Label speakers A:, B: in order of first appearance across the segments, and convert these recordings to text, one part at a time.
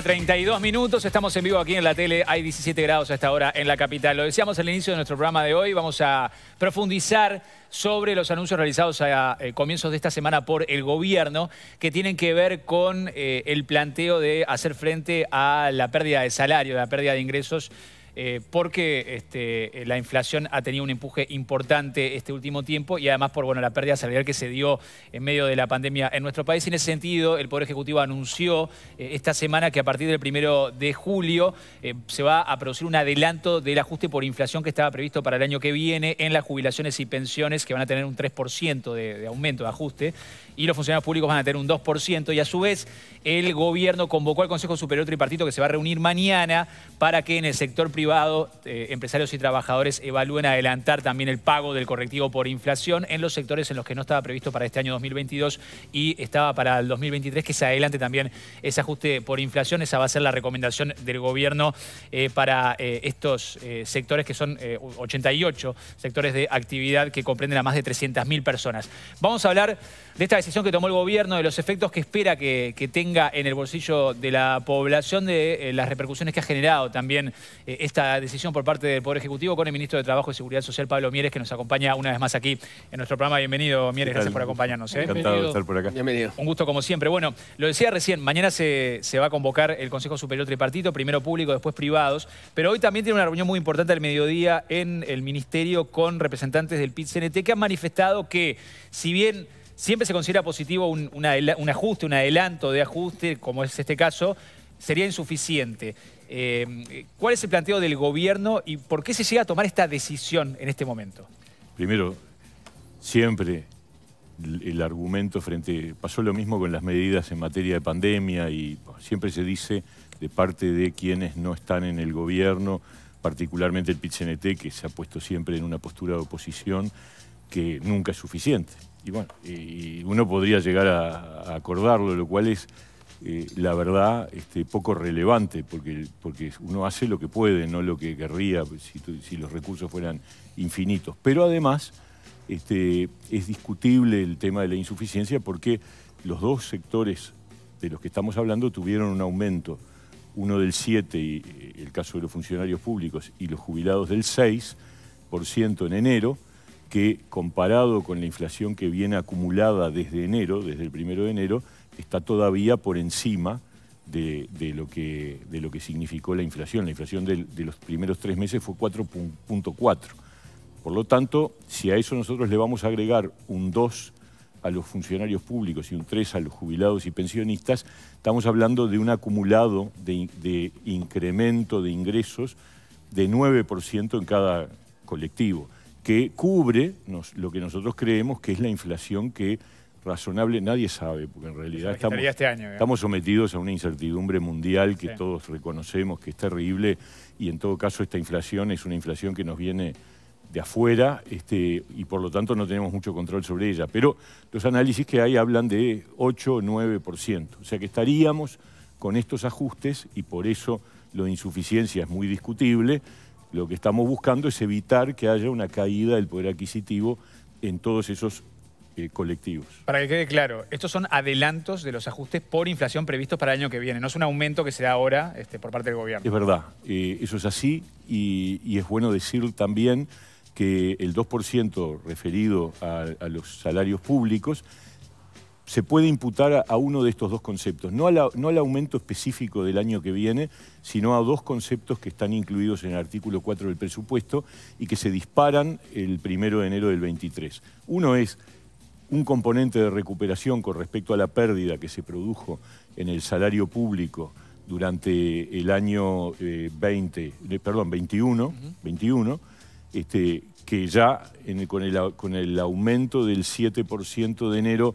A: 32 minutos, estamos en vivo aquí en la tele, hay 17 grados a esta hora en la capital. Lo decíamos al inicio de nuestro programa de hoy, vamos a profundizar sobre los anuncios realizados a, eh, comienzos de esta semana por el gobierno que tienen que ver con eh, el planteo de hacer frente a la pérdida de salario, la pérdida de ingresos eh, porque este, eh, la inflación ha tenido un empuje importante este último tiempo y además por bueno, la pérdida salarial que se dio en medio de la pandemia en nuestro país. En ese sentido, el Poder Ejecutivo anunció eh, esta semana que a partir del primero de julio se va a producir un adelanto del ajuste por inflación que estaba previsto para el año que viene en las jubilaciones y pensiones que van a tener un 3% de aumento, de ajuste y los funcionarios públicos van a tener un 2%. Y a su vez, el gobierno convocó al Consejo Superior Tripartito que se va a reunir mañana para que en el sector privado, eh, empresarios y trabajadores evalúen adelantar también el pago del correctivo por inflación en los sectores en los que no estaba previsto para este año 2022 y estaba para el 2023, que se adelante también ese ajuste por inflación. Esa va a ser la recomendación del gobierno eh, para eh, estos sectores que son 88 sectores de actividad que comprenden a más de 300.000 personas. Vamos a hablar de esta decisión que tomó el gobierno, de los efectos que espera que, tenga en el bolsillo de la población, de eh, las repercusiones que ha generado también eh, esta decisión por parte del Poder Ejecutivo con el Ministro de Trabajo y Seguridad Social, Pablo Mieres, que nos acompaña una vez más aquí en nuestro programa. Bienvenido, Mieres, gracias por acompañarnos. ¿eh? Encantado estar por acá. Bienvenido. Un gusto como siempre. Bueno, lo decía recién, mañana se, se va a convocar el Consejo Superior Tripartito, primero público, después privados, pero hoy también tiene una reunión muy importante al mediodía en el Ministerio con representantes del PIT-CNT que han manifestado que si bien siempre se considera positivo un, ajuste, un adelanto de ajuste, como es este caso, sería insuficiente. Eh, ¿Cuál es el planteo del gobierno y por qué se llega a tomar esta decisión en este momento?
B: Primero, siempre el argumento frente... Pasó lo mismo con las medidas en materia de pandemia y siempre se dice de parte de quienes no están en el gobierno, particularmente el PIT-CNT, que se ha puesto siempre en una postura de oposición, que nunca es suficiente. Y bueno, uno podría llegar a, acordarlo, lo cual es, eh, la verdad, este, poco relevante, porque, porque uno hace lo que puede, no lo que querría, si, los recursos fueran infinitos. Pero además, este, es discutible el tema de la insuficiencia porque los dos sectores de los que estamos hablando tuvieron un aumento, uno del 7, y eh, el caso de los funcionarios públicos, y los jubilados del 6% en enero que comparado con la inflación que viene acumulada desde enero, desde el primero de enero, está todavía por encima de, lo, que, de lo, que, significó la inflación. La inflación de, los primeros tres meses fue 4.4. Por lo tanto, si a eso nosotros le vamos a agregar un 2 a los funcionarios públicos y un 3 a los jubilados y pensionistas, estamos hablando de un acumulado de, de incremento de ingresos de 9% en cada colectivo que cubre lo que nosotros creemos que es la inflación que razonable nadie sabe, porque en realidad este estamos, sometidos a una incertidumbre mundial que todos reconocemos que es terrible y en todo caso esta inflación es una inflación que nos viene de afuera este, y por lo tanto no tenemos mucho control sobre ella. Pero los análisis que hay hablan de 8 o 9%, o sea que estaríamos con estos ajustes y por eso lo de insuficiencia es muy discutible, lo que estamos buscando es evitar que haya una caída del poder adquisitivo en todos esos eh, colectivos.
A: Para que quede claro, estos son adelantos de los ajustes por inflación previstos para el año que viene, no es un aumento que se da ahora este, por parte del gobierno. Es
B: verdad, eh, eso es así y, es bueno decir también que el 2% referido a los salarios públicos se puede imputar a uno de estos dos conceptos, no, no, al aumento específico del año que viene, sino a dos conceptos que están incluidos en el artículo 4 del presupuesto y que se disparan el primero de enero del 23. Uno es un componente de recuperación con respecto a la pérdida que se produjo en el salario público durante el año 20, eh, eh, perdón, 21, este, que ya con, el, con el aumento del 7% de enero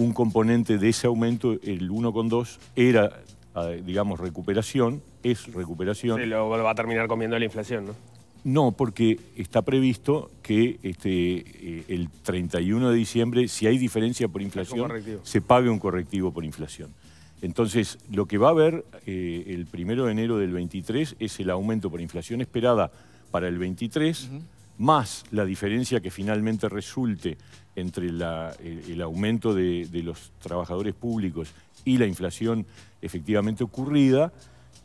B: un componente de ese aumento, el 1,2, era, ah, digamos, recuperación, es recuperación. Sí, lo va a terminar comiendo la inflación, ¿no? No, porque está previsto que este, eh, el 31 de diciembre, si hay diferencia por inflación, se pague un correctivo por inflación. Entonces, lo que va a haber eh, el 1 de enero del 23 es el aumento por inflación esperada para el 23, más la diferencia que finalmente resulte entre el, aumento de, los trabajadores públicos y la inflación efectivamente ocurrida,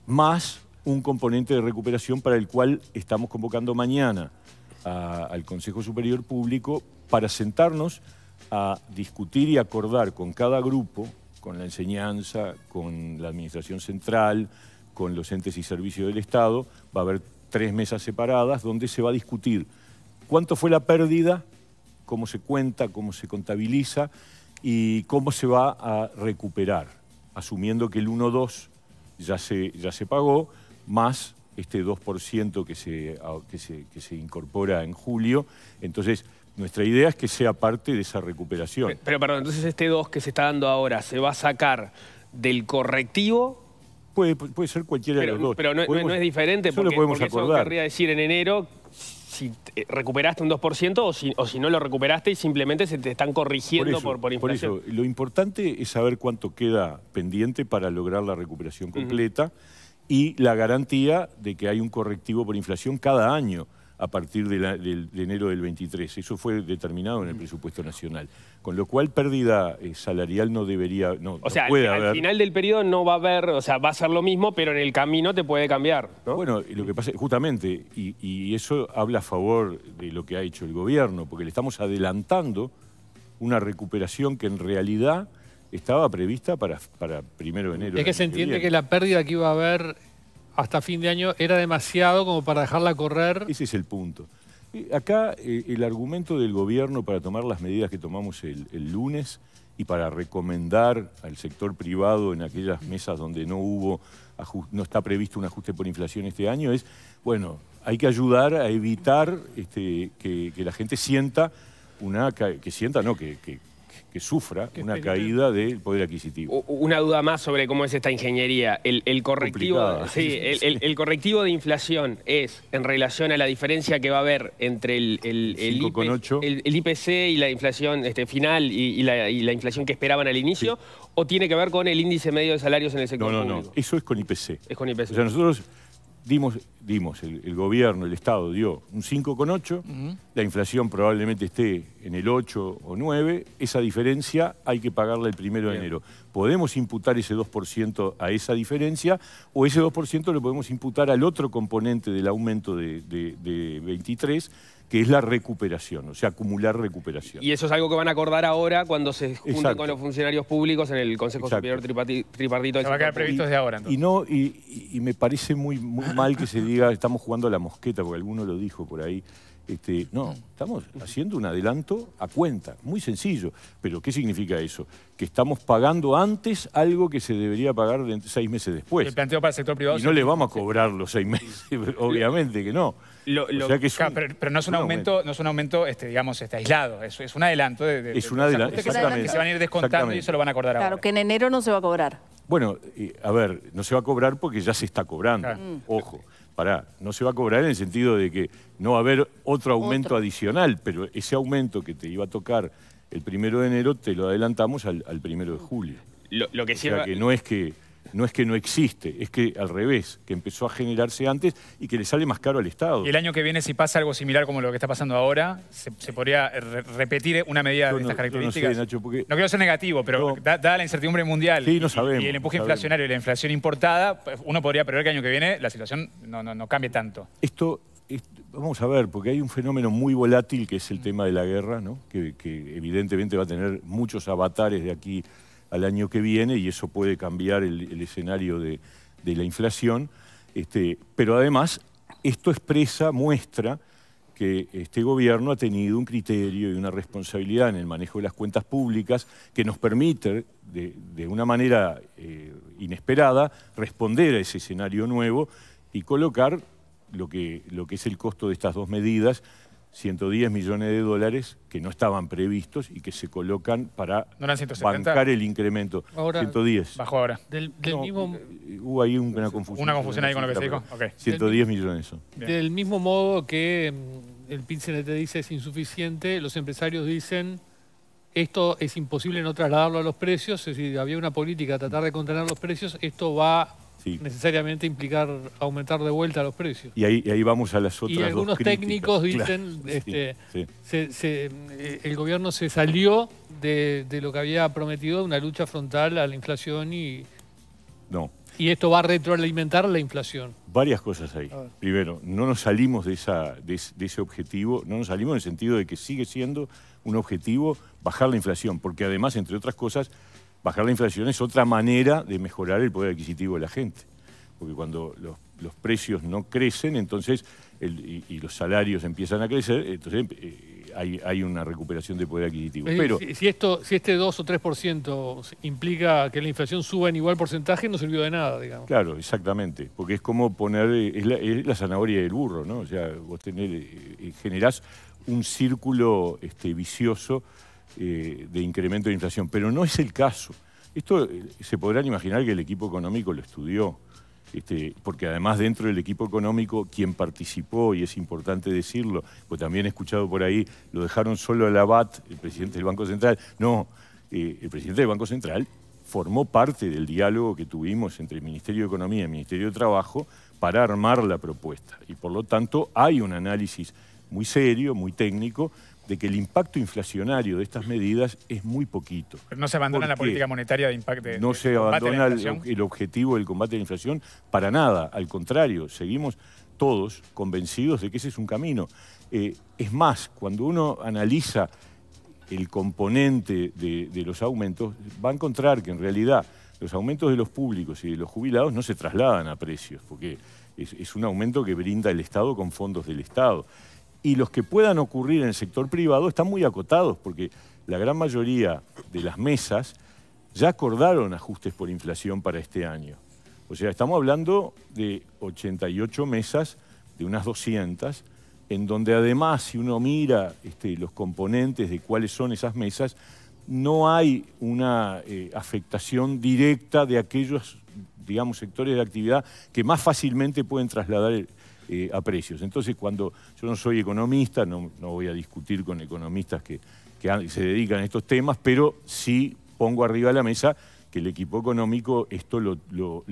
B: más un componente de recuperación para el cual estamos convocando mañana al Consejo Superior Público para sentarnos a discutir y acordar con cada grupo, con la enseñanza, con la Administración Central, con los entes y servicios del Estado, va a haber tres mesas separadas donde se va a discutir cuánto fue la pérdida, cómo se cuenta, cómo se contabiliza y cómo se va a recuperar, asumiendo que el 1,2 ya se, ya se pagó, más este 2% que se, que, se, incorpora en julio. Entonces, nuestra idea es que sea parte de esa recuperación.
C: Pero, perdón, entonces este 2 que se está dando ahora, ¿se va a sacar del correctivo
B: Puede, ser cualquiera de los dos. Pero no, es diferente porque, podemos eso querría
C: decir en enero si recuperaste un 2% o si, no lo recuperaste y simplemente se te están corrigiendo por, inflación.
B: lo importante es saber cuánto queda pendiente para lograr la recuperación completa y la garantía de que hay un correctivo por inflación cada año a partir de, enero del 23. Eso fue determinado en el presupuesto nacional. Con lo cual, pérdida eh, salarial no debería. No, o sea, al, final
C: del periodo no va a haber, o sea, va a ser lo mismo, pero en el camino te puede cambiar.
B: Bueno, lo que pasa justamente, y, eso habla a favor de lo que ha hecho el gobierno, porque le estamos adelantando una recuperación que en realidad estaba prevista para, para primero de enero. Es que se entiende que la
D: pérdida que iba a haber hasta fin de año era demasiado como para dejarla correr. Ese es el punto.
B: Acá eh, el argumento del gobierno para tomar las medidas que tomamos el, lunes y para recomendar al sector privado en aquellas mesas donde no hubo no está previsto un ajuste por inflación este año es, bueno, hay que ayudar a evitar este, que, que, la gente sienta una que sienta no que que sufra una caída del poder adquisitivo.
C: Una duda más sobre cómo es esta ingeniería. El, correctivo, el, correctivo de inflación es en relación a la diferencia que va a haber entre el, el, IPC y la inflación este, final y, la, inflación que esperaban al inicio, o tiene que ver con el índice medio de salarios en el sector no, no, No, no,
B: eso es con IPC. Es con IPC. O nosotros dimos, el, gobierno, el Estado dio un 5,8, la inflación probablemente esté en el 8 o 9, esa diferencia hay que pagarla el primero de enero. Podemos imputar ese 2% a esa diferencia o ese 2% lo podemos imputar al otro componente del aumento de 23, que es la recuperación, o sea, acumular recuperación. Y
C: eso es algo que van a acordar ahora cuando se junten con los funcionarios públicos en el Consejo Superior Tripartito. se va a quedar previsto desde ahora.
B: Y, no, y, me parece muy, mal que se diga estamos jugando a la mosqueta, porque alguno lo dijo por ahí. Este, no, estamos haciendo un adelanto a cuenta, muy sencillo. Pero ¿qué significa eso? Que estamos pagando antes algo que se debería pagar seis meses después. El
A: planteo para el sector privado. Y no le vamos
B: a cobrar los seis meses, obviamente que no pero, no es un, aumento,
A: no es un aumento este, digamos, este, aislado, es, es un adelanto. De, es un adelanto, Que se van a ir descontando y
B: se lo van a acordar claro, ahora.
E: Claro, que en enero no se va a cobrar.
B: Bueno, a ver, no se va a cobrar porque ya se está cobrando, mm. ojo. Pará, no se va a cobrar en el sentido de que no va a haber otro aumento adicional, pero ese aumento que te iba a tocar el primero de enero te lo adelantamos al, primero de mm. julio.
A: Lo, que o sea, que
B: no es que no es que no existe, es que al revés, que empezó a generarse antes y que le sale más caro al Estado. Y
A: el año que viene, si pasa algo similar como lo que está pasando ahora, ¿se, podría repetir una medida de estas características? No, quiero ser negativo, pero dada la incertidumbre mundial y, el empuje inflacionario y la inflación importada, pues, uno podría prever que el año que viene la situación no, cambie tanto.
B: Esto, vamos a ver, porque hay un fenómeno muy volátil que es el mm. tema de la guerra, ¿no? que, que evidentemente va a tener muchos avatares de aquí al año que viene y eso puede cambiar el, escenario de, la inflación. Este, pero además, esto expresa, muestra que este gobierno ha tenido un criterio y una responsabilidad en el manejo de las cuentas públicas que nos permite, de, una manera eh, inesperada, responder a ese escenario nuevo y colocar lo que, lo que es el costo de estas dos medidas 110 millones de dólares que no estaban previstos y que se colocan para bancar el incremento. Ahora, 110. Bajo ahora.
A: Del, mismo... Eh,
B: hubo ahí una confusión. Una confusión ahí con lo que se dijo. 110 millones
D: Del mismo modo que mm, el te este dice es insuficiente, los empresarios dicen esto es imposible no trasladarlo a los precios, si había una política de tratar de contener los precios, esto va necesariamente implicar aumentar de vuelta los precios.
B: Y ahí, ahí vamos a las otras. Y algunos técnicos dicen,
D: este, eh, el gobierno se salió de, lo que había prometido, una lucha frontal a la inflación y... No. Y esto va a retroalimentar la inflación.
B: Varias cosas ahí. Primero, no nos salimos de, esa, de ese objetivo, no nos salimos en el sentido de que sigue siendo un objetivo bajar la inflación, porque además, entre otras cosas, bajar la inflación es otra manera de mejorar el poder adquisitivo de la gente. Porque cuando los, precios no crecen, entonces, y, los salarios empiezan a crecer, entonces eh, hay, una recuperación de poder adquisitivo. Eh, Pero,
D: si, esto, si este 2 o 3% implica que la inflación suba en igual porcentaje, no sirvió de nada, digamos.
B: Claro, exactamente. Porque es como poner, eh, es la, zanahoria del burro, ¿no? O sea, vos tenés, generás un círculo este, vicioso eh, de incremento de inflación, pero no es el caso. Esto eh, se podrán imaginar que el equipo económico lo estudió, este, porque además dentro del equipo económico quien participó, y es importante decirlo, pues también he escuchado por ahí, lo dejaron solo a la el presidente del Banco Central. No, eh, el presidente del Banco Central formó parte del diálogo que tuvimos entre el Ministerio de Economía y el Ministerio de Trabajo para armar la propuesta. Y por lo tanto hay un análisis muy serio, muy técnico, de que el impacto inflacionario de estas medidas es muy poquito. Pero no se abandona la política
A: monetaria de impacto. De, no se abandona el,
B: objetivo del combate a la inflación para nada, al contrario, seguimos todos convencidos de que ese es un camino. Eh, es más, cuando uno analiza el componente de, los aumentos, va a encontrar que en realidad los aumentos de los públicos y de los jubilados no se trasladan a precios, porque es un aumento que brinda el Estado con fondos del Estado y los que puedan ocurrir en el sector privado están muy acotados porque la gran mayoría de las mesas ya acordaron ajustes por inflación para este año. O sea, estamos hablando de 88 mesas, de unas 200, en donde además si uno mira este, los componentes de cuáles son esas mesas, no hay una eh, afectación directa de aquellos, digamos, sectores de actividad que más fácilmente pueden trasladar el, eh, a precios. Entonces, cuando yo no soy economista, no, voy a discutir con economistas que, se dedican a estos temas, pero sí pongo arriba de la mesa que el equipo económico esto lo,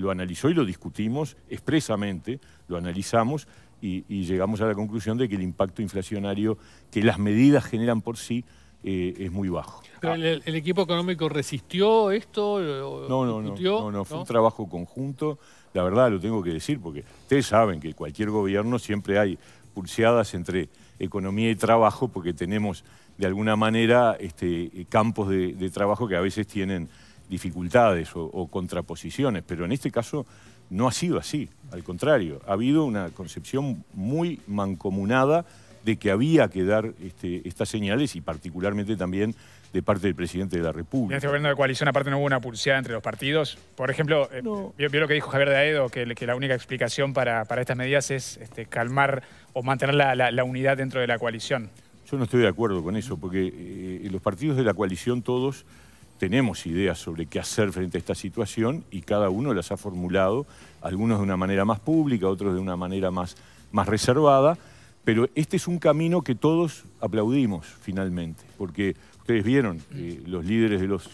B: analizó y lo discutimos expresamente, lo analizamos y, llegamos a la conclusión de que el impacto inflacionario que las medidas generan por sí eh, es muy bajo.
D: el, equipo económico resistió esto? no, no, no, fue un
B: trabajo conjunto. La verdad lo tengo que decir porque ustedes saben que cualquier gobierno siempre hay pulseadas entre economía y trabajo porque tenemos de alguna manera este, campos de, trabajo que a veces tienen dificultades o contraposiciones, pero en este caso no ha sido así, al contrario, ha habido una concepción muy mancomunada de que había que dar este, estas señales y particularmente también de parte del presidente de la República. En este
A: gobierno de coalición aparte no hubo una pulseada entre los partidos. Por ejemplo, yo eh, creo lo que dijo Javier Daedo, que, que la única explicación para, estas medidas es este, calmar o mantener la, unidad dentro de la
B: coalición. Yo no estoy de acuerdo con eso, porque eh, los partidos de la coalición todos tenemos ideas sobre qué hacer frente a esta situación y cada uno las ha formulado, algunos de una manera más pública, otros de una manera más, más reservada. Pero este es un camino que todos aplaudimos finalmente, porque ustedes vieron eh, los líderes de los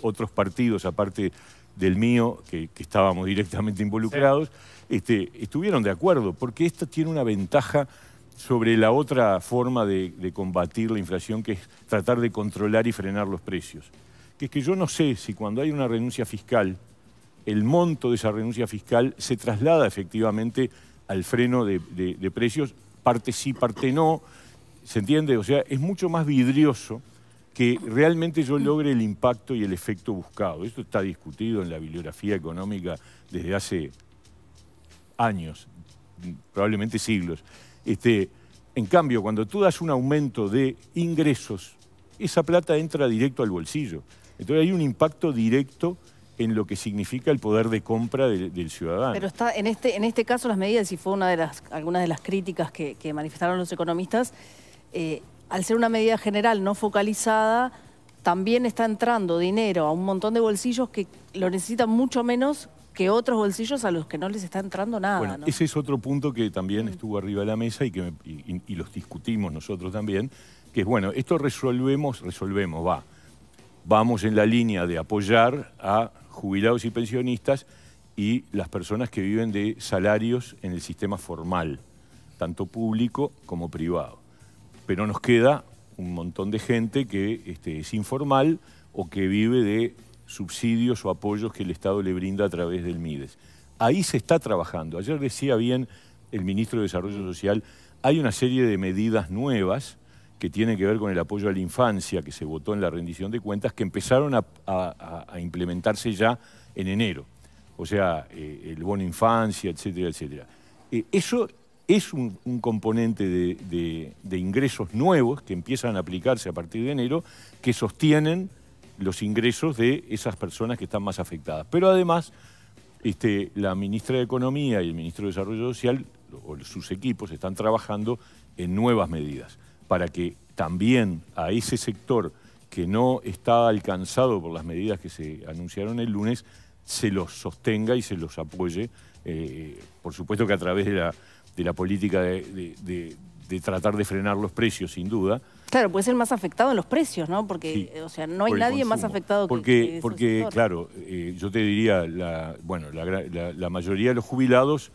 B: otros partidos, aparte del mío, que, estábamos directamente involucrados, este, estuvieron de acuerdo, porque esto tiene una ventaja sobre la otra forma de, combatir la inflación, que es tratar de controlar y frenar los precios. Que es que yo no sé si cuando hay una renuncia fiscal, el monto de esa renuncia fiscal se traslada efectivamente al freno de precios parte sí, parte no. ¿Se entiende? O sea, es mucho más vidrioso que realmente yo logre el impacto y el efecto buscado. Esto está discutido en la bibliografía económica desde hace años, probablemente siglos. Este, en cambio, cuando tú das un aumento de ingresos, esa plata entra directo al bolsillo. Entonces hay un impacto directo en lo que significa el poder de compra del, ciudadano. Pero
E: está en este, en este caso las medidas, y fue una de las, algunas de las críticas que, manifestaron los economistas, eh, al ser una medida general no focalizada, también está entrando dinero a un montón de bolsillos que lo necesitan mucho menos que otros bolsillos a los que no les está entrando nada. ese
B: es otro punto que también mm. estuvo arriba de la mesa y que y los discutimos nosotros también, que es, bueno, esto resolvemos, resolvemos, va. Vamos en la línea de apoyar a jubilados y pensionistas y las personas que viven de salarios en el sistema formal, tanto público como privado. Pero nos queda un montón de gente que este, es informal o que vive de subsidios o apoyos que el Estado le brinda a través del MIDES. Ahí se está trabajando. Ayer decía bien el ministro de Desarrollo Social, hay una serie de medidas nuevas que tiene que ver con el apoyo a la infancia que se votó en la rendición de cuentas, que empezaron a, implementarse ya en enero. O sea, eh, el bono infancia, etcétera, etcétera. Eh, eso es un, componente de, ingresos nuevos que empiezan a aplicarse a partir de enero, que sostienen los ingresos de esas personas que están más afectadas. Pero además, este, la ministra de Economía y el ministro de Desarrollo Social o sus equipos están trabajando en nuevas medidas para que también a ese sector que no está alcanzado por las medidas que se anunciaron el lunes, se los sostenga y se los apoye, eh, por supuesto que a través de la, política de, tratar de frenar los precios, sin duda.
E: Claro, puede ser más afectado en los precios, ¿no? Porque, o sea, no hay nadie más afectado porque, que, que Porque, claro,
B: eh, yo te diría, bueno, la mayoría de los jubilados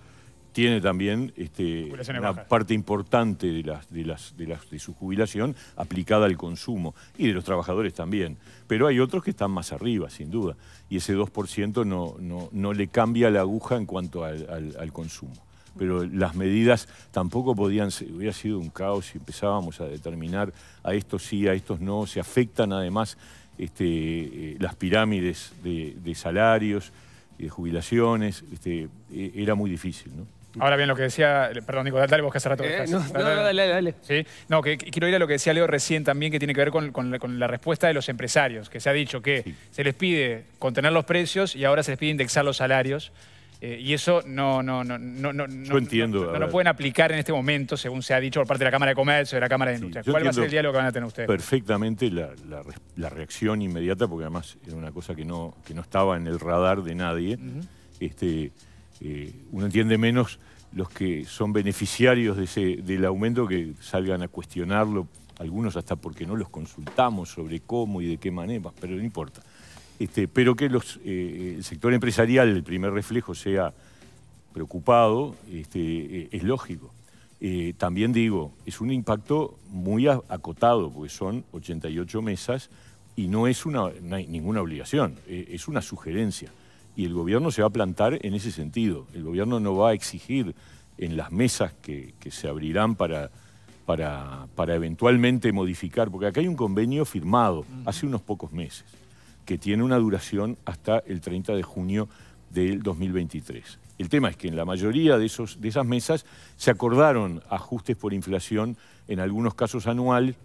B: tiene también este, una parte importante de, las, de, las, su jubilación aplicada al consumo y de los trabajadores también. Pero hay otros que están más arriba, sin duda, y ese 2% no, no, le cambia la aguja en cuanto al, consumo. Pero las medidas tampoco podían, ser, hubiera sido un caos si empezábamos a determinar a estos sí, a estos no, se afectan además este, eh, las pirámides de, salarios y de jubilaciones, este, e, era muy difícil. ¿no?
A: Ahora bien, lo que decía... Perdón, Nico, dale vos que hace rato eh, no, dale, dale, dale. ¿Sí? No, quiero ir a lo que decía Leo recién también, que tiene que ver con, la, respuesta de los empresarios, que se ha dicho que se les pide contener los precios y ahora se les pide indexar los salarios. Eh, y eso no, no, no, no, no, yo entiendo, no, lo pueden aplicar en este momento, según se ha dicho por parte de la Cámara de Comercio, de la Cámara de Industria. ¿Cuál va a ser el diálogo que van a tener ustedes?
B: Perfectamente la, reacción inmediata, porque además era una cosa que no, estaba en el radar de nadie. este, eh, uno entiende menos los que son beneficiarios de ese, del aumento que salgan a cuestionarlo, algunos hasta porque no los consultamos sobre cómo y de qué manera, pero no importa. Este, pero que eh, eh, el sector empresarial, el primer reflejo, sea preocupado, este, es lógico. también digo, es un impacto muy acotado, porque son 88 mesas y no es una, ninguna obligación, es una sugerencia y el gobierno se va a plantar en ese sentido. El gobierno no va a exigir en las mesas que, se abrirán para, para, para, eventualmente modificar, porque acá hay un convenio firmado hace unos pocos meses, que tiene una duración hasta el 30 de junio del 2023. El tema es que en la mayoría de, esos, de esas mesas se acordaron ajustes por inflación, en algunos casos anual,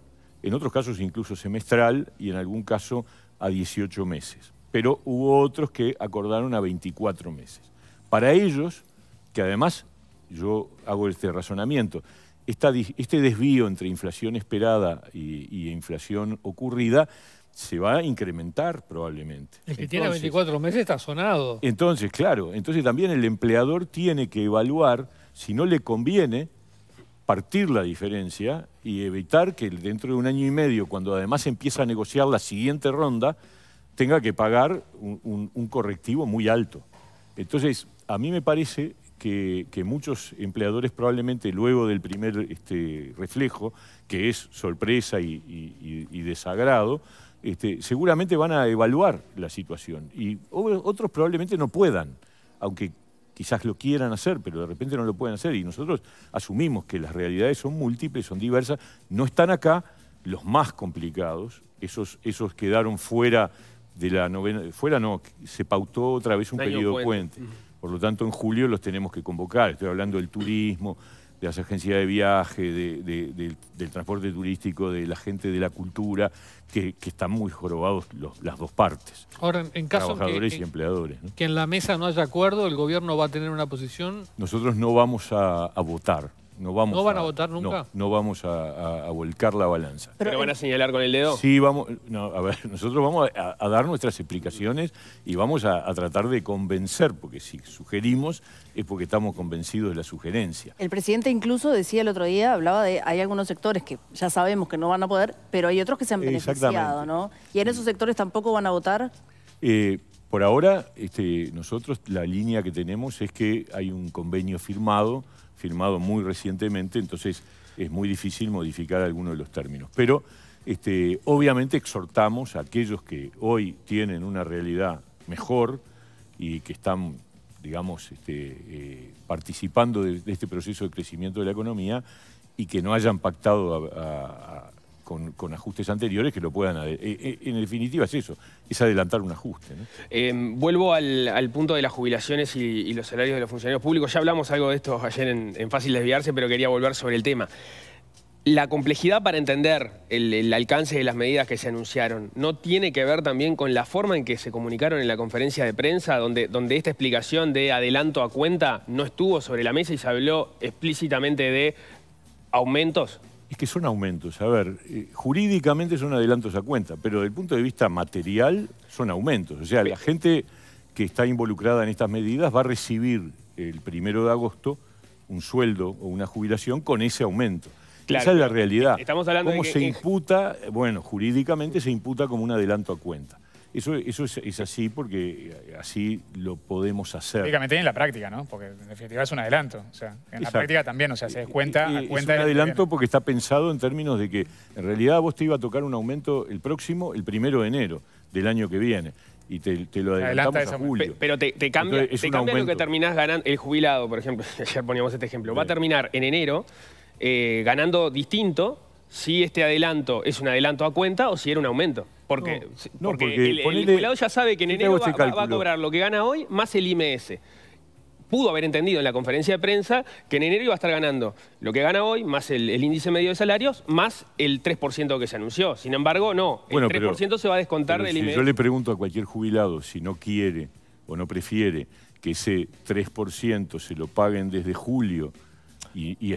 B: en otros casos incluso semestral y en algún caso a 18 meses pero hubo otros que acordaron a 24 meses. Para ellos, que además yo hago este razonamiento, este desvío entre inflación esperada y, inflación ocurrida se va a incrementar probablemente.
D: El que tiene 24 meses está sonado.
B: Entonces, claro, entonces también el empleador tiene que evaluar si no le conviene partir la diferencia y evitar que dentro de un año y medio, cuando además empieza a negociar la siguiente ronda, tenga que pagar un, correctivo muy alto. Entonces, a mí me parece que, muchos empleadores probablemente luego del primer este, reflejo, que es sorpresa y, desagrado, este, seguramente van a evaluar la situación y otros probablemente no puedan, aunque quizás lo quieran hacer, pero de repente no lo pueden hacer y nosotros asumimos que las realidades son múltiples, son diversas, no están acá los más complicados, esos, esos quedaron fuera de la novena, fuera no, se pautó otra vez un pedido periodo puente. Por lo tanto, en julio los tenemos que convocar. Estoy hablando del turismo, de las agencias de viaje, del, transporte turístico, de la gente de la cultura, que, que están muy jorobados las dos partes.
D: Ahora, en caso trabajadores que, y empleadores. Que en la mesa no haya acuerdo, el gobierno va a tener una posición.
B: Nosotros no vamos a votar. No, vamos van a, votar nunca? No, vamos a, volcar la balanza.
C: ¿Pero, van a señalar con el dedo? Sí,
B: vamos. No, a ver, nosotros vamos a, dar nuestras explicaciones y vamos a, tratar de convencer, porque si sugerimos es porque estamos convencidos de la sugerencia.
E: El presidente incluso decía el otro día, hablaba de hay algunos sectores que ya sabemos que no van a poder, pero hay otros que se han beneficiado, ¿no? ¿Y en esos sectores tampoco van a votar?
B: Eh, por ahora, este, nosotros la línea que tenemos es que hay un convenio firmado firmado muy recientemente, entonces es muy difícil modificar algunos de los términos. Pero este, obviamente exhortamos a aquellos que hoy tienen una realidad mejor y que están, digamos, este, eh, participando de, este proceso de crecimiento de la economía y que no hayan pactado a, con, ajustes anteriores que lo puedan... Eh, eh, en definitiva es eso, es adelantar un ajuste.
C: Em, vuelvo al, punto de las jubilaciones y, los salarios
B: de los funcionarios públicos. Ya
C: hablamos algo de esto ayer en, Fácil Desviarse, pero quería volver sobre el tema. La complejidad para entender el, alcance de las medidas que se anunciaron no tiene que ver también con la forma en que se comunicaron en la conferencia de prensa, donde, donde esta explicación de adelanto a cuenta no estuvo sobre la mesa y se habló explícitamente de aumentos
B: es que son aumentos. A ver, eh, jurídicamente son adelantos a cuenta, pero desde el punto de vista material son aumentos. O sea, la gente que está involucrada en estas medidas va a recibir el primero de agosto un sueldo o una jubilación con ese aumento.
E: Esa es la realidad. Estamos
B: hablando ¿Cómo se imputa? Bueno, jurídicamente se imputa como un adelanto a cuenta. Eso, eso es, así porque eh, así lo podemos hacer. Prácticamente
A: en la práctica, ¿no? Porque en definitiva es un adelanto. O sea, en la práctica también, o sea, se eh, descuenta. Eh, cuenta es un adelanto
B: porque está pensado en términos de que en realidad vos te iba a tocar un aumento el próximo, el primero de enero del año que viene y te, lo adelantamos a julio. Pero
C: te, te cambia, te cambia lo que terminás ganando. El jubilado, por ejemplo, ya poníamos este ejemplo, va a terminar en enero ganando distinto si este adelanto es un adelanto a cuenta o si era un aumento. Porque, el, jubilado ya sabe que en enero va, a cobrar lo que gana hoy más el IMS. Pudo haber entendido en la conferencia de prensa que en enero iba a estar ganando lo que gana hoy, más el, índice medio de salarios, más el 3% que se anunció. Sin embargo, no, el 3% se va a descontar del IMS. Yo le
B: pregunto a cualquier jubilado si no quiere o no prefiere que ese 3% se lo paguen desde julio y,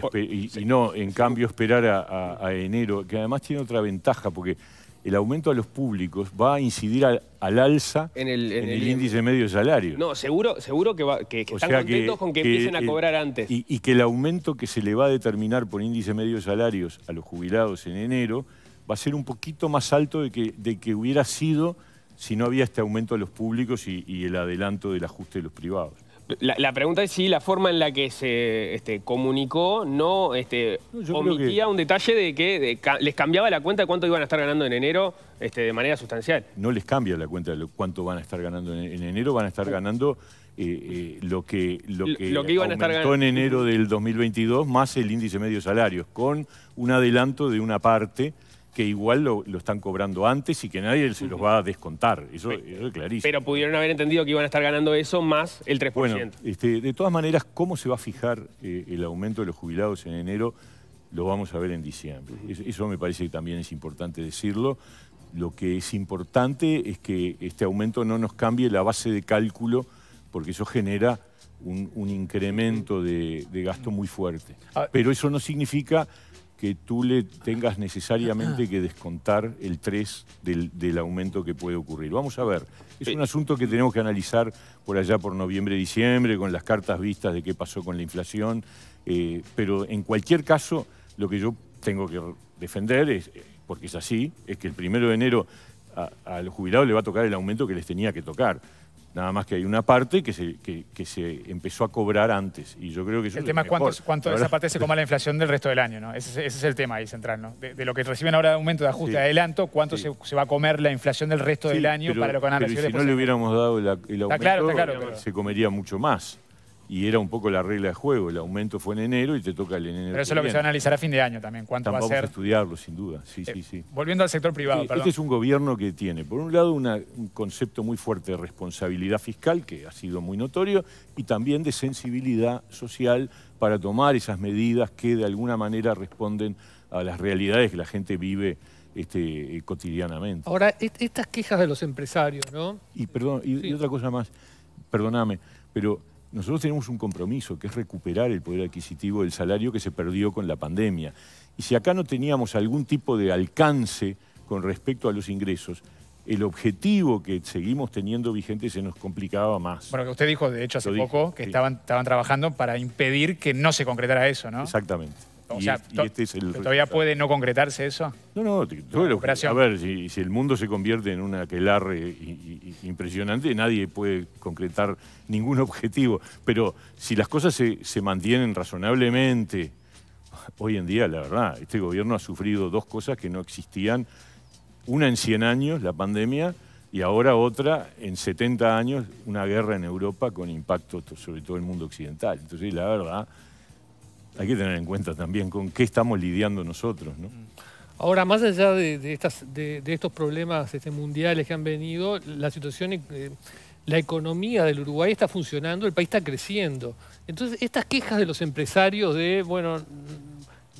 B: no, en cambio, esperar a, enero, que además tiene otra ventaja, porque el aumento a los públicos va a incidir al, alza en
C: el, índice medio de salario. No, seguro, seguro que, va, que, están contentos con que, empiecen a cobrar antes.
B: y que el aumento que se le va a determinar por índice medio de salarios a los jubilados en enero va a ser un poquito más alto de que, hubiera sido si no había este aumento a los públicos y el adelanto del ajuste de los privados.
C: La, pregunta es si la forma en la que se este, comunicó no este, omitía un detalle de que les cambiaba la cuenta de cuánto iban a estar ganando en enero este, de manera sustancial.
B: No les cambia la cuenta de cuánto van a estar ganando en, enero, van a estar ganando eh, eh, lo que, lo que, iban a estar en enero del 2022 más el índice medio salarios, con un adelanto de una parte que igual lo, están cobrando antes y que nadie se los va a descontar. Eso, es clarísimo. Pero pudieron haber entendido que iban a estar ganando eso más el 3%. Bueno, este, de todas maneras, cómo se va a fijar eh, el aumento de los jubilados en enero, lo vamos a ver en diciembre. Eso, me parece que también es importante decirlo. Lo que es importante es que este aumento no nos cambie la base de cálculo, porque eso genera un, incremento de, de gasto muy fuerte. Ah. Pero eso no significa que tú le tengas necesariamente ah. que descontar el 3 del, aumento que puede ocurrir. Vamos a ver, es un asunto que tenemos que analizar por allá por noviembre, diciembre, con las cartas vistas de qué pasó con la inflación, eh, pero en cualquier caso, lo que yo tengo que defender, es, eh, porque es así, es que el primero de enero al a los jubilados le va a tocar el aumento que les tenía que tocar Nada más que hay una parte que se, que, se empezó a cobrar antes. Y yo creo que El tema es cuánto, de esa
A: parte se coma la inflación del resto del año, ¿no? Ese, es, el tema ahí central, ¿no? De, lo que reciben ahora de aumento de ajuste adelanto, cuánto se, va a comer la inflación del resto del año para lo que van a recibir. si no le
B: hubiéramos dado la aumento, claro, se comería mucho más y era un poco la regla de juego. El aumento fue en enero y te toca el enero. Pero eso es lo que se va a analizar a
A: fin de año también, cuánto va a ser. Vamos a
B: estudiarlo, sin duda. Sí, sí, eh, sí. Volviendo al sector privado, Este es un gobierno que tiene, por un lado, un concepto muy fuerte de responsabilidad fiscal, que ha sido muy notorio, y también de sensibilidad social para tomar esas medidas que de alguna manera responden a las realidades que la gente vive este, eh, cotidianamente.
D: Ahora, estas quejas de los empresarios, ¿no?
B: Y perdón, y otra cosa más, perdóname, pero nosotros tenemos un compromiso, que es recuperar el poder adquisitivo del salario que se perdió con la pandemia. Y si acá no teníamos algún tipo de alcance con respecto a los ingresos, el objetivo que seguimos teniendo vigente se nos complicaba más.
A: Bueno, que usted dijo, de hecho, hace poco, que estaban, estaban trabajando para impedir que no se concretara eso, ¿no? Exactamente. ¿todavía puede no concretarse eso?
B: No, no, todo a ver, si, el mundo se convierte en un aquelarre impresionante, nadie puede concretar ningún objetivo. Pero si las cosas se, mantienen razonablemente, hoy en día, la verdad, este gobierno ha sufrido dos cosas que no existían. Una en 100 años, la pandemia, y ahora otra en 70 años, una guerra en Europa con impacto sobre todo el mundo occidental. Entonces, la verdad hay que tener en cuenta también con qué estamos lidiando nosotros. ¿no?
D: Ahora, más allá de, estas, de, estos problemas este, mundiales que han venido, la situación, eh, la economía del Uruguay está funcionando, el país está creciendo. Entonces, estas quejas de los empresarios de, bueno,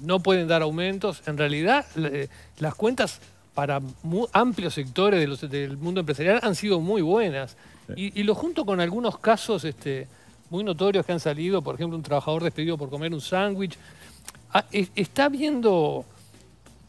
D: no pueden dar aumentos, en realidad eh, las cuentas para amplios sectores del mundo empresarial han sido muy buenas. Y, lo junto con algunos casos... Este, muy notorios que han salido, por ejemplo, un trabajador despedido por comer un sándwich. Ah, está viendo...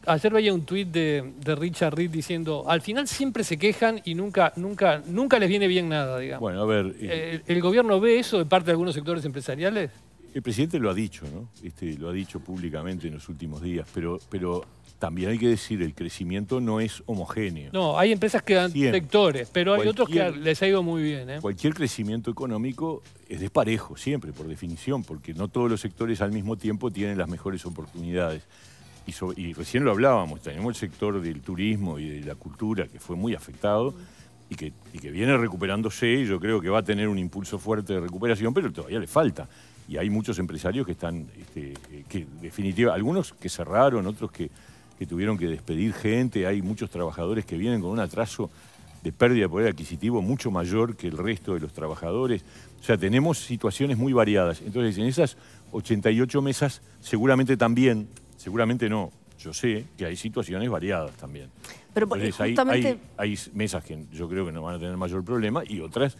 D: Ayer veía un tuit de, Richard Reed diciendo, al final siempre se quejan y nunca, nunca, nunca les viene bien nada, digamos. Bueno, a ver... Eh, ¿El gobierno ve eso de parte de algunos sectores empresariales?
B: El presidente lo ha dicho, ¿no? Este, lo ha dicho públicamente en los últimos días, pero, pero también hay que decir, el crecimiento no es homogéneo.
D: No, hay empresas que dan sectores, pero hay otros que les ha ido muy bien. ¿eh?
B: Cualquier crecimiento económico es desparejo, siempre, por definición, porque no todos los sectores al mismo tiempo tienen las mejores oportunidades. Y, recién lo hablábamos, tenemos el sector del turismo y de la cultura que fue muy afectado y que, y que viene recuperándose y yo creo que va a tener un impulso fuerte de recuperación, pero todavía le falta y hay muchos empresarios que están, este, eh, que definitiva, algunos que cerraron, otros que, tuvieron que despedir gente, hay muchos trabajadores que vienen con un atraso de pérdida de poder adquisitivo mucho mayor que el resto de los trabajadores. O sea, tenemos situaciones muy variadas. Entonces, en esas 88 mesas, seguramente también, seguramente no, yo sé que hay situaciones variadas también.
E: Pero eh, Entonces, justamente...
B: hay mesas que yo creo que no van a tener mayor problema y otras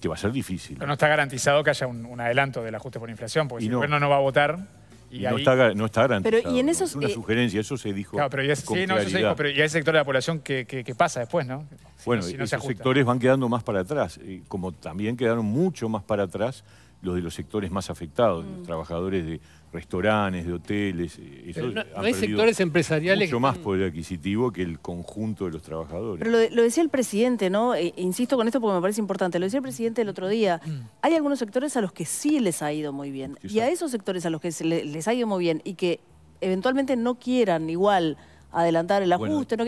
B: que va a ser difícil. Pero
A: no está garantizado que haya un, adelanto del ajuste por inflación, porque si el gobierno no va a votar... no, está,
B: garantizado. Pero, en es una eh, sugerencia, eso se dijo claro, pero ya sí, no, se dijo, pero
A: hay sector de la población que, pasa después, ¿no?
B: bueno, esos sectores van quedando más para atrás, como también quedaron mucho más para atrás los de los sectores más afectados, los mm. trabajadores de restaurantes, de hoteles. Eh, esos no, sectores empresariales. Mucho más poder adquisitivo que el conjunto de los trabajadores.
E: Pero lo, decía el presidente, ¿no? Eh, insisto con esto porque me parece importante. Lo decía el presidente el otro día. Mm. Hay algunos sectores a los que sí les ha ido muy bien. Y a esos sectores a los que les ha ido muy bien y que eventualmente no quieran igual adelantar el ajuste. no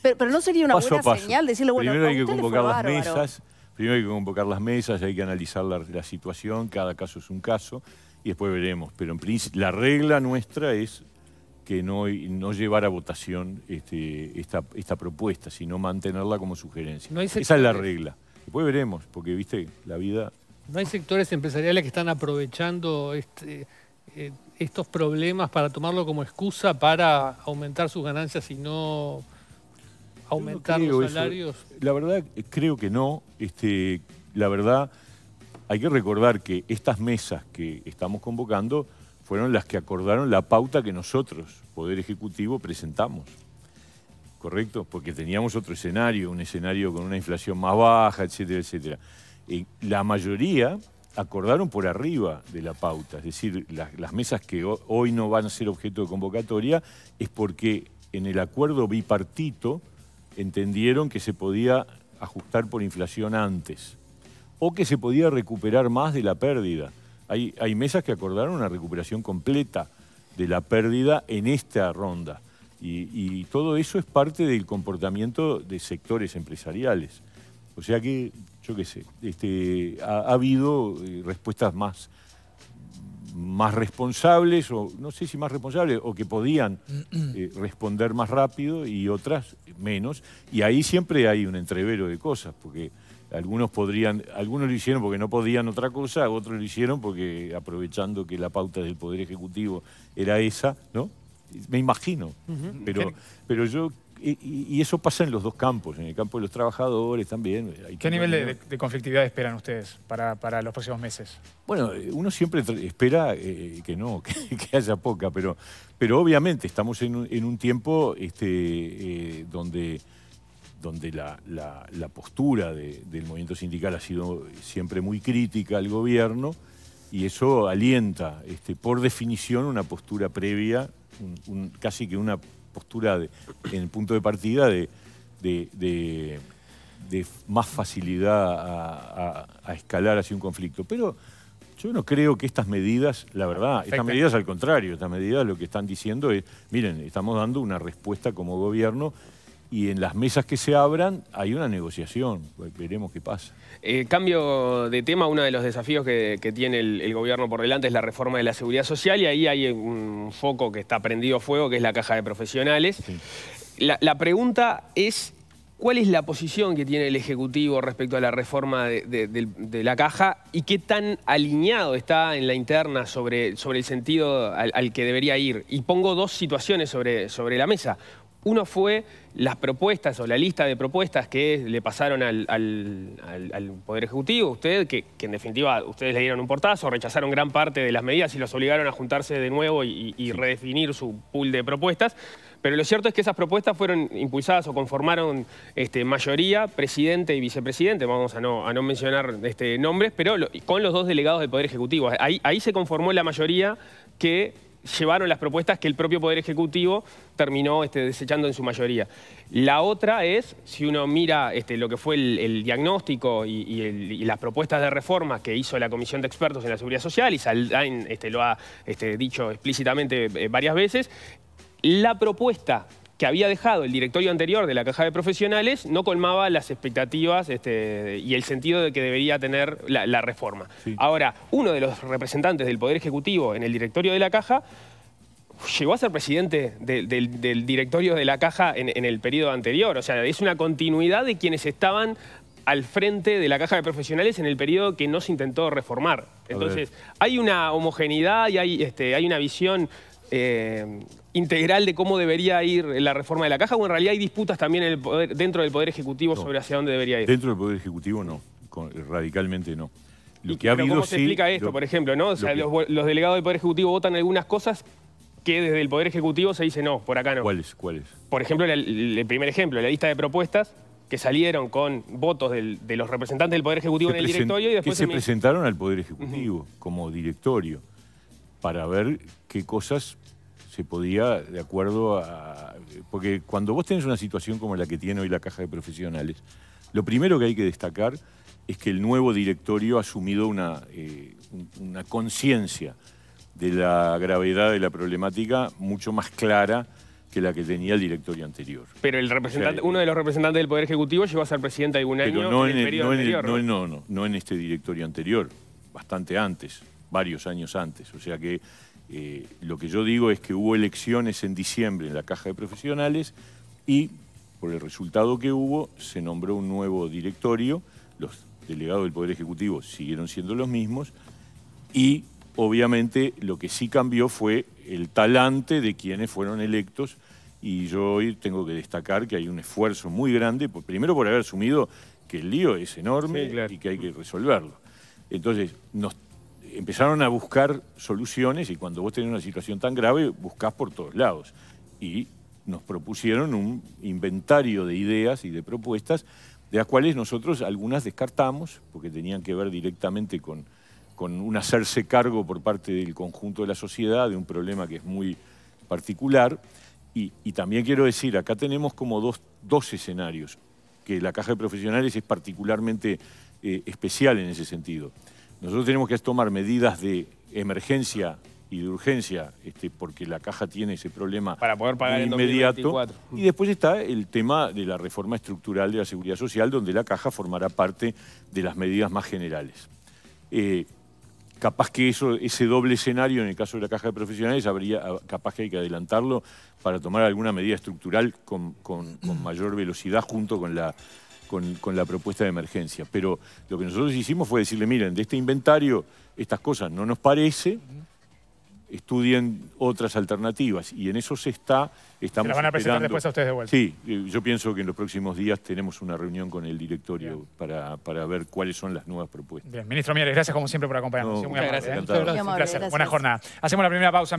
E: pero, no sería una buena señal decirle, bueno, Primero hay que convocar las mesas
B: Primero hay que convocar las mesas, hay que analizar la, situación, cada caso es un caso, y después veremos. Pero en principio, la regla nuestra es que no, no llevar a votación este, esta, esta propuesta, sino mantenerla como sugerencia. Esa es la regla. Después veremos, porque viste, la vida...
D: ¿No hay sectores empresariales que están aprovechando este, eh, estos problemas para tomarlo como excusa para aumentar sus ganancias y no aumentar los salarios?
B: La verdad, creo que no. Este, la verdad, hay que recordar que estas mesas que estamos convocando fueron las que acordaron la pauta que nosotros, Poder Ejecutivo, presentamos. ¿Correcto? Porque teníamos otro escenario, un escenario con una inflación más baja, etcétera, etcétera. la mayoría acordaron por arriba de la pauta, es decir, las mesas que hoy no van a ser objeto de convocatoria es porque en el acuerdo bipartito entendieron que se podía ajustar por inflación antes o que se podía recuperar más de la pérdida. Hay, hay mesas que acordaron una recuperación completa de la pérdida en esta ronda. Y, todo eso es parte del comportamiento de sectores empresariales. O sea que, yo qué sé, este, ha, ha habido eh, respuestas más más responsables, o no sé si más responsables, o que podían eh, responder más rápido y otras menos. Y ahí siempre hay un entrevero de cosas, porque algunos podrían, algunos lo hicieron porque no podían otra cosa, otros lo hicieron porque aprovechando que la pauta del Poder Ejecutivo era esa, ¿no? Me imagino, pero, pero yo y, eso pasa en los dos campos, en el campo de los trabajadores también. Eh, ¿Qué nivel
A: de, conflictividad esperan ustedes para, los próximos meses?
B: Bueno, eh, uno siempre espera eh, que no, que, haya poca, pero, pero obviamente estamos en un, tiempo este, donde donde la, postura del movimiento sindical ha sido siempre muy crítica al gobierno y eso alienta, este, por definición, una postura previa, casi que una postura en el punto de partida de, más facilidad a, escalar hacia un conflicto. Pero yo no creo que estas medidas, la verdad, estas medidas al contrario, estas medidas lo que están diciendo es, miren, estamos dando una respuesta como gobierno y en las mesas que se abran hay una negociación, pues veremos qué pasa.
C: Eh, cambio de tema, uno de los desafíos que, tiene el, gobierno por delante es la reforma de la seguridad social y ahí hay un foco que está prendido fuego, que es la caja de profesionales. La, pregunta es, ¿cuál es la posición que tiene el Ejecutivo respecto a la reforma de, la caja y qué tan alineado está en la interna sobre, sobre el sentido al, que debería ir? Y pongo dos situaciones sobre, sobre la mesa. Uno fue las propuestas o la lista de propuestas que le pasaron al, Poder Ejecutivo, usted, que, en definitiva ustedes le dieron un portazo, rechazaron gran parte de las medidas y los obligaron a juntarse de nuevo y, redefinir su pool de propuestas. Pero lo cierto es que esas propuestas fueron impulsadas o conformaron este, mayoría, presidente y vicepresidente, vamos a no, mencionar este, nombres, pero con los dos delegados del Poder Ejecutivo. ahí se conformó la mayoría que llevaron las propuestas que el propio Poder Ejecutivo terminó este, desechando en su mayoría. La otra es, si uno mira este, lo que fue el, diagnóstico y, las propuestas de reforma que hizo la Comisión de Expertos en la Seguridad Social, y Saldain este, lo ha este, dicho explícitamente eh, varias veces, la propuesta que había dejado el directorio anterior de la Caja de Profesionales no colmaba las expectativas este, y el sentido de que debería tener la, reforma. Ahora, uno de los representantes del Poder Ejecutivo en el directorio de la Caja llegó a ser presidente del directorio de la Caja en, el periodo anterior. O sea, es una continuidad de quienes estaban al frente de la Caja de Profesionales en el periodo que no se intentó reformar. Entonces, hay una homogeneidad y hay, este, hay una visión eh, integral de cómo debería ir la reforma de la caja o en realidad hay disputas también el poder, dentro del Poder Ejecutivo sobre hacia dónde debería ir? Dentro
B: del Poder Ejecutivo no, eh, radicalmente no. Lo que ¿Cómo se explica esto, por ejemplo? ¿no? los,
C: delegados del Poder Ejecutivo votan algunas cosas que desde el Poder Ejecutivo se dice no, por acá no. ¿Cuáles? ¿Cuáles? Por ejemplo, el, primer ejemplo, la lista de propuestas que salieron con votos de los representantes del Poder Ejecutivo en el directorio y después... se, presentaron
B: al Poder Ejecutivo como directorio para ver qué cosas se podía, de acuerdo a... Porque cuando vos tenés una situación como la que tiene hoy la Caja de Profesionales, lo primero que hay que destacar es que el nuevo directorio ha asumido una, eh, una conciencia de la gravedad de la problemática mucho más clara que la que tenía el directorio anterior.
C: Pero el representante, uno de los representantes del Poder Ejecutivo llegó a ser presidente algún un año no en el, no En no,
B: no, no, no en este directorio anterior, bastante antes, varios años antes. O sea que eh, lo que yo digo es que hubo elecciones en diciembre en la Caja de Profesionales y por el resultado que hubo se nombró un nuevo directorio, los delegados del Poder Ejecutivo siguieron siendo los mismos y obviamente lo que sí cambió fue el talante de quienes fueron electos y yo hoy tengo que destacar que hay un esfuerzo muy grande, primero por haber asumido que el lío es enorme y que hay que resolverlo. Entonces, nos empezaron a buscar soluciones y cuando vos tenés una situación tan grave, buscás por todos lados. Y nos propusieron un inventario de ideas y de propuestas, de las cuales nosotros algunas descartamos, porque tenían que ver directamente con, un hacerse cargo por parte del conjunto de la sociedad de un problema que es muy particular. Y, también quiero decir, acá tenemos como dos, escenarios, que la caja de profesionales es particularmente eh, especial en ese sentido. Nosotros tenemos que tomar medidas de emergencia y de urgencia, este, porque la caja tiene ese problema para poder pagar inmediato. Y después está el tema de la reforma estructural de la seguridad social, donde la caja formará parte de las medidas más generales. Eh, capaz que eso, ese doble escenario en el caso de la caja de profesionales habría, ah, capaz que hay que adelantarlo para tomar alguna medida estructural con mayor velocidad junto con la con, la propuesta de emergencia. Pero lo que nosotros hicimos fue decirle, miren, de este inventario estas cosas no nos parece, estudien otras alternativas. Y en eso se está, estamos se la van a presentar después a ustedes de vuelta. Sí, eh, yo pienso que en los próximos días tenemos una reunión con el directorio para, para, ver cuáles son las nuevas propuestas.
A: Bien, ministro Mieres, gracias como siempre por acompañarnos. ¿eh? Muchas gracias. gracias. Buena jornada. Hacemos la primera pausa.